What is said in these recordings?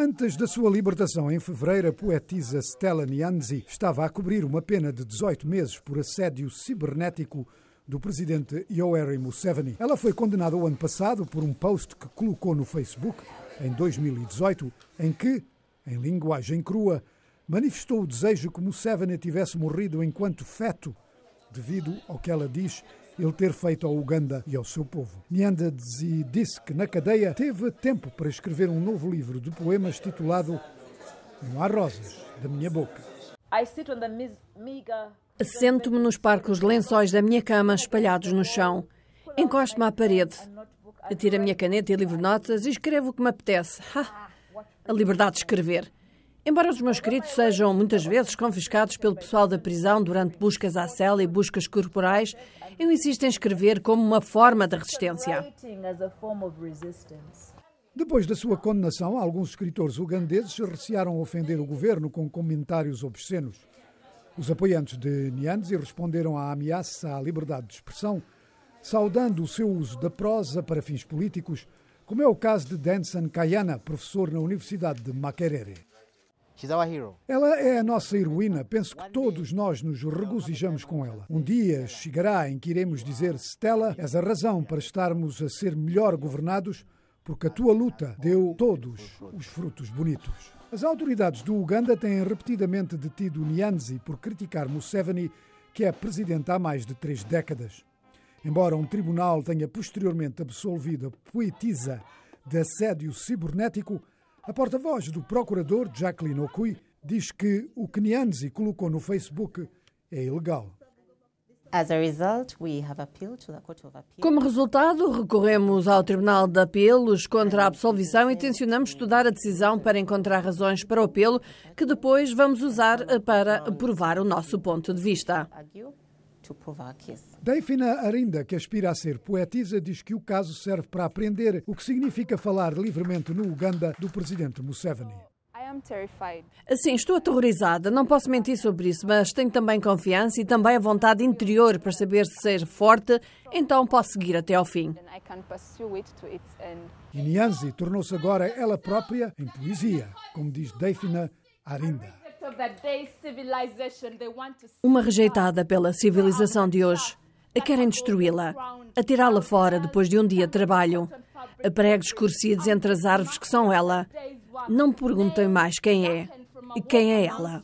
Antes da sua libertação em fevereiro, a poetisa Stella Nianzi estava a cobrir uma pena de 18 meses por assédio cibernético do presidente Yoweri Museveni. Ela foi condenada o ano passado por um post que colocou no Facebook, em 2018, em que, em linguagem crua, manifestou o desejo que Museveni tivesse morrido enquanto feto, devido ao que ela diz ele ter feito ao Uganda e ao seu povo. Nyanda Dzi disse que na cadeia teve tempo para escrever um novo livro de poemas titulado Não há rosas da minha boca. Assento-me nos parcos lençóis da minha cama espalhados no chão. Encosto-me à parede. Atiro a minha caneta e livro notas e escrevo o que me apetece. Ha! A liberdade de escrever. Embora os meus escritos sejam muitas vezes confiscados pelo pessoal da prisão durante buscas à cela e buscas corporais, eu insisto em escrever como uma forma de resistência. Depois da sua condenação, alguns escritores ugandeses recearam ofender o governo com comentários obscenos. Os apoiantes de Nianzi responderam à ameaça à liberdade de expressão, saudando o seu uso da prosa para fins políticos, como é o caso de Denson Kayana, professor na Universidade de Makerere. Ela é a nossa heroína. Penso que todos nós nos regozijamos com ela. Um dia chegará em que iremos dizer: Stella, és a razão para estarmos a ser melhor governados, porque a tua luta deu todos os frutos bonitos. As autoridades do Uganda têm repetidamente detido Nyanzi por criticar Museveni, que é presidente há mais de três décadas. Embora um tribunal tenha posteriormente absolvido a poetisa de assédio cibernético, a porta-voz do procurador, Jacqueline Okui, diz que o que Nianzi colocou no Facebook é ilegal. Como resultado, recorremos ao Tribunal de Apelos contra a absolvição e tencionamos estudar a decisão para encontrar razões para o apelo, que depois vamos usar para provar o nosso ponto de vista. Dayfina Arinda, que aspira a ser poetisa, diz que o caso serve para aprender o que significa falar livremente no Uganda do presidente Museveni. Sim, estou aterrorizada, não posso mentir sobre isso, mas tenho também confiança e também a vontade interior para saber se ser forte, então posso seguir até ao fim. E Nianzi tornou-se agora ela própria em poesia, como diz Daphina Arinda. Uma rejeitada pela civilização de hoje. A querem destruí-la, atirá-la fora depois de um dia de trabalho, a pregos escurecidos entre as árvores que são ela. Não me perguntem mais quem é e quem é ela.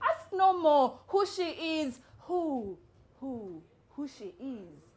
Ask no more who she is, who, who, who she is.